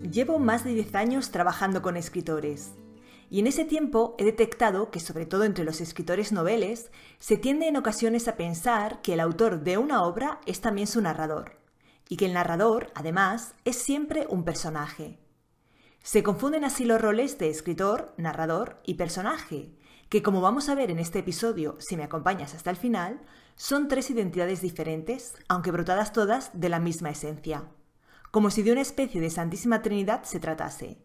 Llevo más de 10 años trabajando con escritores. Y en ese tiempo he detectado que, sobre todo entre los escritores noveles, se tiende en ocasiones a pensar que el autor de una obra es también su narrador, y que el narrador, además, es siempre un personaje. Se confunden así los roles de escritor, narrador y personaje, que como vamos a ver en este episodio, si me acompañas hasta el final, son tres identidades diferentes, aunque brotadas todas de la misma esencia como si de una especie de Santísima Trinidad se tratase.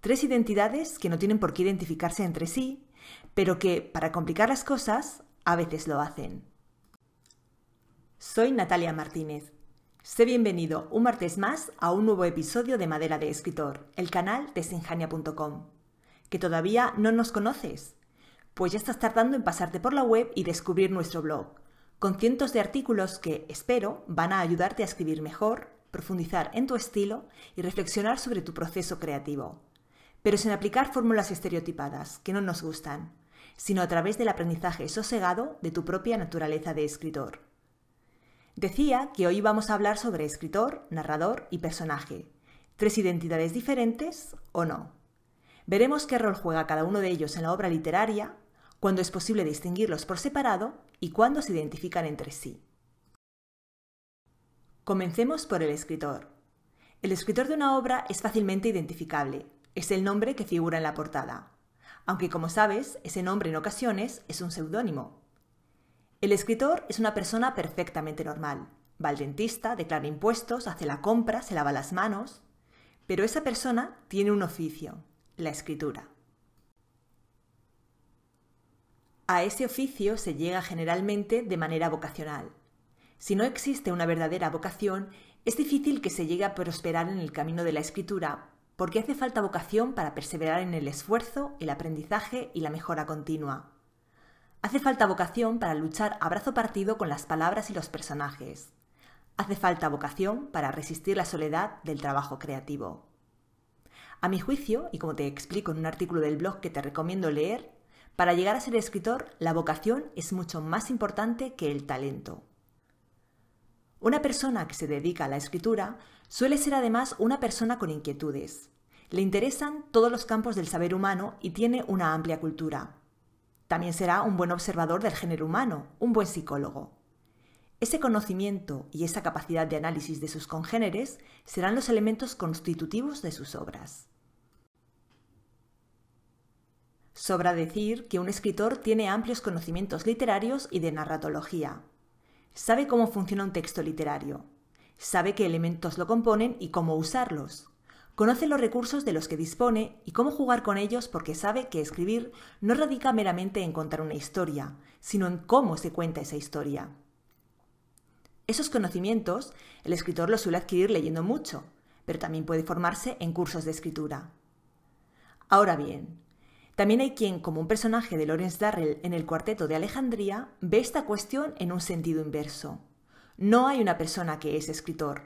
Tres identidades que no tienen por qué identificarse entre sí, pero que, para complicar las cosas, a veces lo hacen. Soy Natalia Martínez. Sé bienvenido un martes más a un nuevo episodio de Madera de Escritor, el canal de sinjania.com. ¿Que todavía no nos conoces? Pues ya estás tardando en pasarte por la web y descubrir nuestro blog, con cientos de artículos que, espero, van a ayudarte a escribir mejor, profundizar en tu estilo y reflexionar sobre tu proceso creativo, pero sin aplicar fórmulas estereotipadas que no nos gustan, sino a través del aprendizaje sosegado de tu propia naturaleza de escritor. Decía que hoy vamos a hablar sobre escritor, narrador y personaje, tres identidades diferentes o no. Veremos qué rol juega cada uno de ellos en la obra literaria, cuándo es posible distinguirlos por separado y cuándo se identifican entre sí. Comencemos por el escritor. El escritor de una obra es fácilmente identificable, es el nombre que figura en la portada, aunque como sabes, ese nombre en ocasiones es un seudónimo. El escritor es una persona perfectamente normal. Va al dentista, declara impuestos, hace la compra, se lava las manos, pero esa persona tiene un oficio, la escritura. A ese oficio se llega generalmente de manera vocacional, si no existe una verdadera vocación, es difícil que se llegue a prosperar en el camino de la escritura, porque hace falta vocación para perseverar en el esfuerzo, el aprendizaje y la mejora continua. Hace falta vocación para luchar a brazo partido con las palabras y los personajes. Hace falta vocación para resistir la soledad del trabajo creativo. A mi juicio, y como te explico en un artículo del blog que te recomiendo leer, para llegar a ser escritor, la vocación es mucho más importante que el talento. Una persona que se dedica a la escritura suele ser además una persona con inquietudes. Le interesan todos los campos del saber humano y tiene una amplia cultura. También será un buen observador del género humano, un buen psicólogo. Ese conocimiento y esa capacidad de análisis de sus congéneres serán los elementos constitutivos de sus obras. Sobra decir que un escritor tiene amplios conocimientos literarios y de narratología, Sabe cómo funciona un texto literario. Sabe qué elementos lo componen y cómo usarlos. Conoce los recursos de los que dispone y cómo jugar con ellos porque sabe que escribir no radica meramente en contar una historia, sino en cómo se cuenta esa historia. Esos conocimientos el escritor los suele adquirir leyendo mucho, pero también puede formarse en cursos de escritura. Ahora bien, también hay quien, como un personaje de Lawrence Darrell en el cuarteto de Alejandría, ve esta cuestión en un sentido inverso. No hay una persona que es escritor.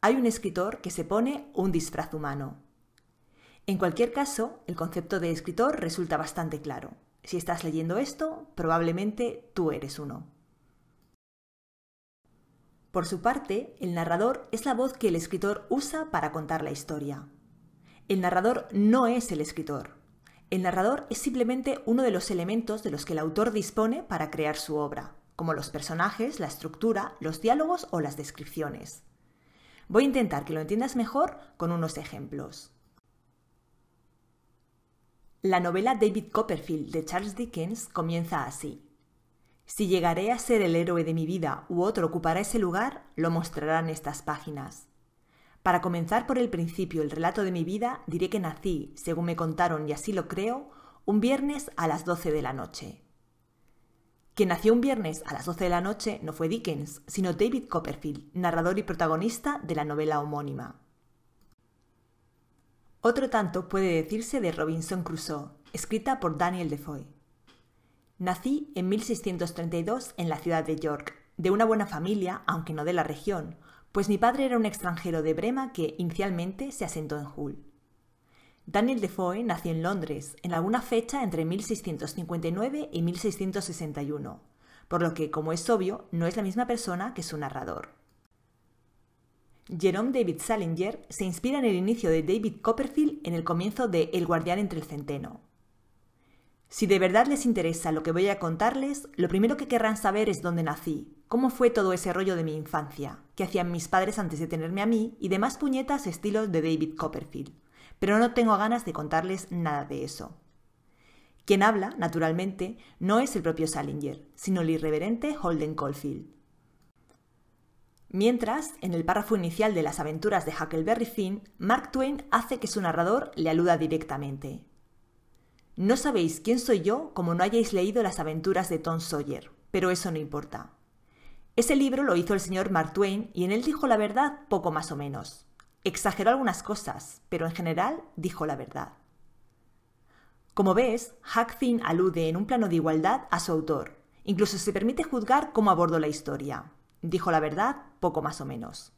Hay un escritor que se pone un disfraz humano. En cualquier caso, el concepto de escritor resulta bastante claro. Si estás leyendo esto, probablemente tú eres uno. Por su parte, el narrador es la voz que el escritor usa para contar la historia. El narrador no es el escritor, el narrador es simplemente uno de los elementos de los que el autor dispone para crear su obra, como los personajes, la estructura, los diálogos o las descripciones. Voy a intentar que lo entiendas mejor con unos ejemplos. La novela David Copperfield de Charles Dickens comienza así. Si llegaré a ser el héroe de mi vida u otro ocupará ese lugar, lo mostrarán estas páginas. Para comenzar por el principio el relato de mi vida, diré que nací, según me contaron y así lo creo, un viernes a las 12 de la noche. Quien nació un viernes a las 12 de la noche no fue Dickens, sino David Copperfield, narrador y protagonista de la novela homónima. Otro tanto puede decirse de Robinson Crusoe, escrita por Daniel Defoe. Nací en 1632 en la ciudad de York, de una buena familia, aunque no de la región, pues mi padre era un extranjero de Brema que inicialmente se asentó en Hull. Daniel Defoe nació en Londres en alguna fecha entre 1659 y 1661, por lo que, como es obvio, no es la misma persona que su narrador. Jerome David Salinger se inspira en el inicio de David Copperfield en el comienzo de El guardián entre el centeno, si de verdad les interesa lo que voy a contarles, lo primero que querrán saber es dónde nací, cómo fue todo ese rollo de mi infancia, qué hacían mis padres antes de tenerme a mí y demás puñetas estilo de David Copperfield. Pero no tengo ganas de contarles nada de eso. Quien habla, naturalmente, no es el propio Salinger, sino el irreverente Holden Caulfield. Mientras, en el párrafo inicial de las aventuras de Huckleberry Finn, Mark Twain hace que su narrador le aluda directamente, no sabéis quién soy yo como no hayáis leído las aventuras de Tom Sawyer, pero eso no importa. Ese libro lo hizo el señor Mark Twain y en él dijo la verdad poco más o menos. Exageró algunas cosas, pero en general dijo la verdad. Como ves, Huck alude en un plano de igualdad a su autor. Incluso se permite juzgar cómo abordó la historia. Dijo la verdad poco más o menos.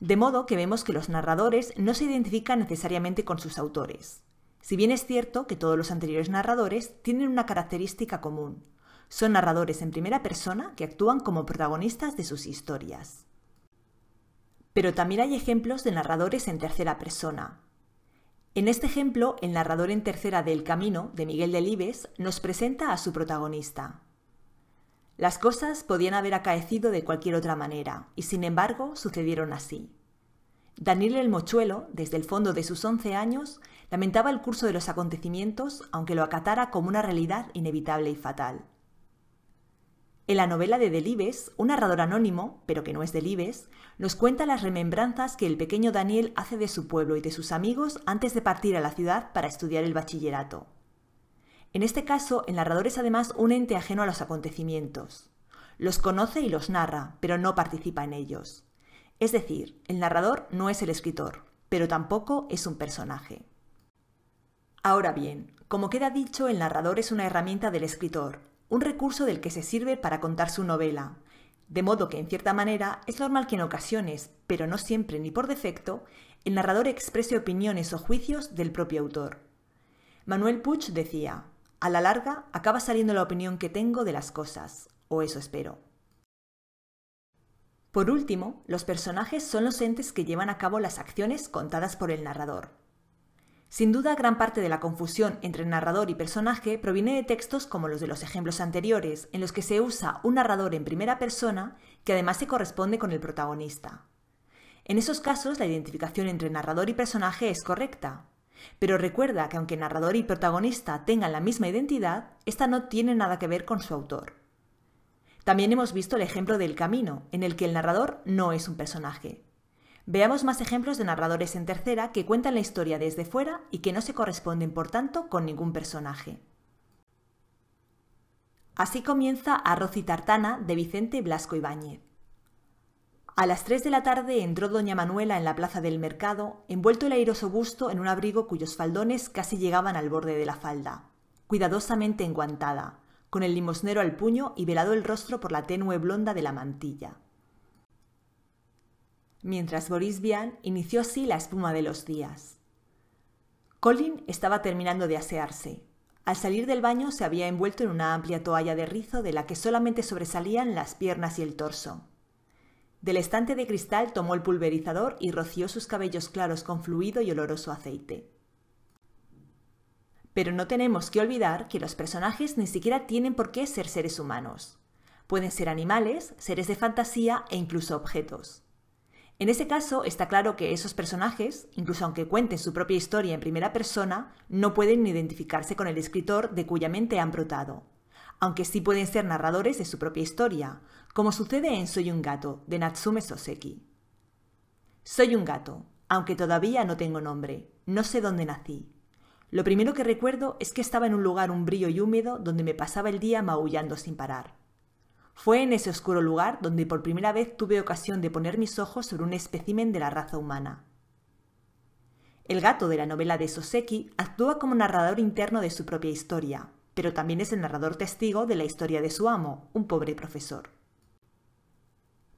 De modo que vemos que los narradores no se identifican necesariamente con sus autores. Si bien es cierto que todos los anteriores narradores tienen una característica común, son narradores en primera persona que actúan como protagonistas de sus historias. Pero también hay ejemplos de narradores en tercera persona. En este ejemplo, el narrador en tercera de El Camino, de Miguel Delibes, nos presenta a su protagonista. Las cosas podían haber acaecido de cualquier otra manera, y sin embargo sucedieron así. Daniel el Mochuelo, desde el fondo de sus 11 años, lamentaba el curso de los acontecimientos, aunque lo acatara como una realidad inevitable y fatal. En la novela de Delibes, un narrador anónimo, pero que no es Delibes, nos cuenta las remembranzas que el pequeño Daniel hace de su pueblo y de sus amigos antes de partir a la ciudad para estudiar el bachillerato. En este caso, el narrador es además un ente ajeno a los acontecimientos. Los conoce y los narra, pero no participa en ellos. Es decir, el narrador no es el escritor, pero tampoco es un personaje. Ahora bien, como queda dicho, el narrador es una herramienta del escritor, un recurso del que se sirve para contar su novela, de modo que, en cierta manera, es normal que en ocasiones, pero no siempre ni por defecto, el narrador exprese opiniones o juicios del propio autor. Manuel Puig decía, a la larga acaba saliendo la opinión que tengo de las cosas, o eso espero. Por último, los personajes son los entes que llevan a cabo las acciones contadas por el narrador. Sin duda, gran parte de la confusión entre narrador y personaje proviene de textos como los de los ejemplos anteriores, en los que se usa un narrador en primera persona que además se corresponde con el protagonista. En esos casos, la identificación entre narrador y personaje es correcta. Pero recuerda que aunque narrador y protagonista tengan la misma identidad, esta no tiene nada que ver con su autor. También hemos visto el ejemplo del camino, en el que el narrador no es un personaje. Veamos más ejemplos de narradores en tercera que cuentan la historia desde fuera y que no se corresponden, por tanto, con ningún personaje. Así comienza Arroz y Tartana de Vicente Blasco Ibáñez. A las 3 de la tarde entró doña Manuela en la plaza del mercado, envuelto el airoso busto en un abrigo cuyos faldones casi llegaban al borde de la falda, cuidadosamente enguantada, con el limosnero al puño y velado el rostro por la tenue blonda de la mantilla. Mientras Boris inició así la espuma de los días. Colin estaba terminando de asearse. Al salir del baño se había envuelto en una amplia toalla de rizo de la que solamente sobresalían las piernas y el torso. Del estante de cristal tomó el pulverizador y roció sus cabellos claros con fluido y oloroso aceite. Pero no tenemos que olvidar que los personajes ni siquiera tienen por qué ser seres humanos. Pueden ser animales, seres de fantasía e incluso objetos. En ese caso, está claro que esos personajes, incluso aunque cuenten su propia historia en primera persona, no pueden identificarse con el escritor de cuya mente han brotado, aunque sí pueden ser narradores de su propia historia, como sucede en Soy un gato, de Natsume Soseki. Soy un gato, aunque todavía no tengo nombre, no sé dónde nací, lo primero que recuerdo es que estaba en un lugar umbrío y húmedo donde me pasaba el día maullando sin parar. Fue en ese oscuro lugar donde por primera vez tuve ocasión de poner mis ojos sobre un espécimen de la raza humana. El gato de la novela de Soseki actúa como narrador interno de su propia historia, pero también es el narrador testigo de la historia de su amo, un pobre profesor.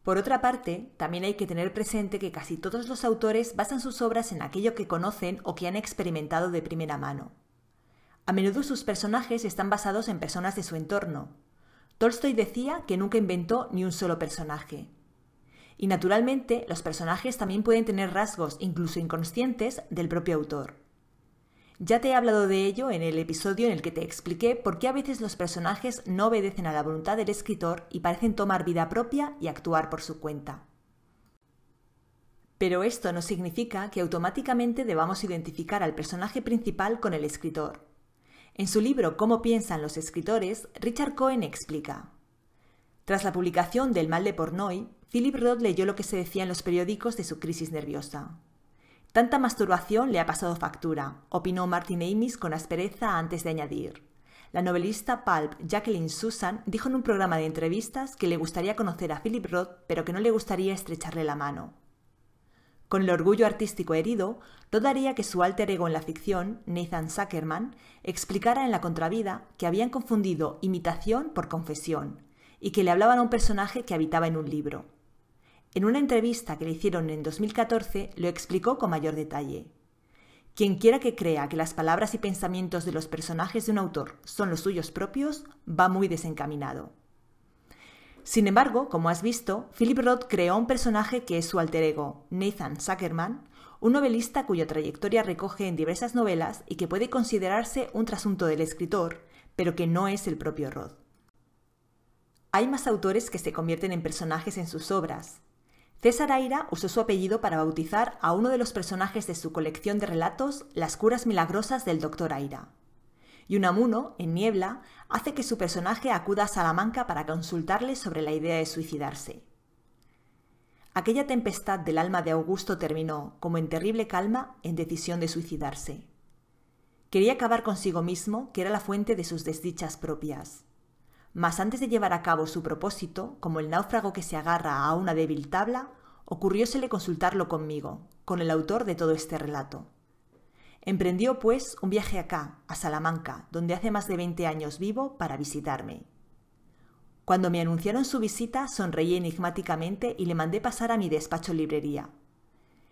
Por otra parte, también hay que tener presente que casi todos los autores basan sus obras en aquello que conocen o que han experimentado de primera mano. A menudo sus personajes están basados en personas de su entorno. Tolstoy decía que nunca inventó ni un solo personaje. Y naturalmente, los personajes también pueden tener rasgos, incluso inconscientes, del propio autor. Ya te he hablado de ello en el episodio en el que te expliqué por qué a veces los personajes no obedecen a la voluntad del escritor y parecen tomar vida propia y actuar por su cuenta. Pero esto no significa que automáticamente debamos identificar al personaje principal con el escritor. En su libro Cómo piensan los escritores, Richard Cohen explica. Tras la publicación del Mal de Pornoy, Philip Roth leyó lo que se decía en los periódicos de su crisis nerviosa. Tanta masturbación le ha pasado factura, opinó Martin Amis con aspereza antes de añadir. La novelista pulp Jacqueline Susan dijo en un programa de entrevistas que le gustaría conocer a Philip Roth, pero que no le gustaría estrecharle la mano. Con el orgullo artístico herido, Roth haría que su alter ego en la ficción, Nathan Zuckerman, explicara en la contravida que habían confundido imitación por confesión y que le hablaban a un personaje que habitaba en un libro. En una entrevista que le hicieron en 2014 lo explicó con mayor detalle. Quien quiera que crea que las palabras y pensamientos de los personajes de un autor son los suyos propios va muy desencaminado. Sin embargo, como has visto, Philip Roth creó un personaje que es su alter ego, Nathan Zuckerman, un novelista cuya trayectoria recoge en diversas novelas y que puede considerarse un trasunto del escritor, pero que no es el propio Roth. Hay más autores que se convierten en personajes en sus obras, César Aira usó su apellido para bautizar a uno de los personajes de su colección de relatos, Las curas milagrosas del doctor Aira. Y Unamuno, en Niebla, hace que su personaje acuda a Salamanca para consultarle sobre la idea de suicidarse. Aquella tempestad del alma de Augusto terminó, como en terrible calma, en decisión de suicidarse. Quería acabar consigo mismo, que era la fuente de sus desdichas propias mas antes de llevar a cabo su propósito, como el náufrago que se agarra a una débil tabla, ocurriósele consultarlo conmigo, con el autor de todo este relato. Emprendió, pues, un viaje acá, a Salamanca, donde hace más de veinte años vivo, para visitarme. Cuando me anunciaron su visita, sonreí enigmáticamente y le mandé pasar a mi despacho librería.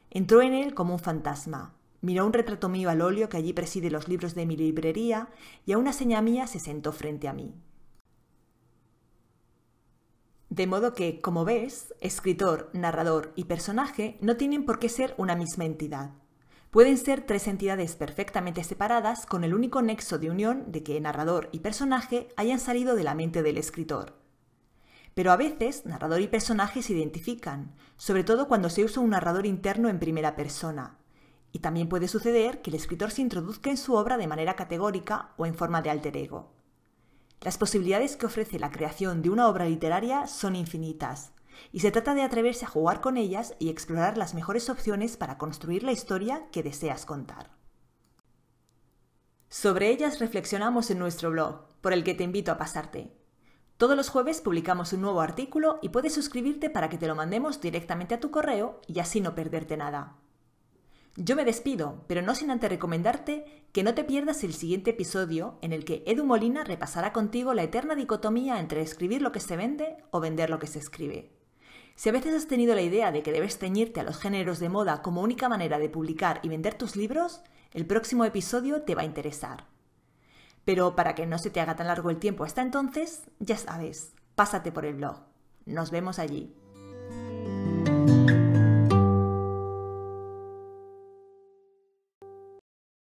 Entró en él como un fantasma. Miró un retrato mío al óleo que allí preside los libros de mi librería y a una seña mía se sentó frente a mí. De modo que, como ves, escritor, narrador y personaje no tienen por qué ser una misma entidad. Pueden ser tres entidades perfectamente separadas con el único nexo de unión de que narrador y personaje hayan salido de la mente del escritor. Pero a veces narrador y personaje se identifican, sobre todo cuando se usa un narrador interno en primera persona. Y también puede suceder que el escritor se introduzca en su obra de manera categórica o en forma de alter ego. Las posibilidades que ofrece la creación de una obra literaria son infinitas, y se trata de atreverse a jugar con ellas y explorar las mejores opciones para construir la historia que deseas contar. Sobre ellas reflexionamos en nuestro blog, por el que te invito a pasarte. Todos los jueves publicamos un nuevo artículo y puedes suscribirte para que te lo mandemos directamente a tu correo y así no perderte nada. Yo me despido, pero no sin antes recomendarte que no te pierdas el siguiente episodio en el que Edu Molina repasará contigo la eterna dicotomía entre escribir lo que se vende o vender lo que se escribe. Si a veces has tenido la idea de que debes ceñirte a los géneros de moda como única manera de publicar y vender tus libros, el próximo episodio te va a interesar. Pero para que no se te haga tan largo el tiempo hasta entonces, ya sabes, pásate por el blog. Nos vemos allí.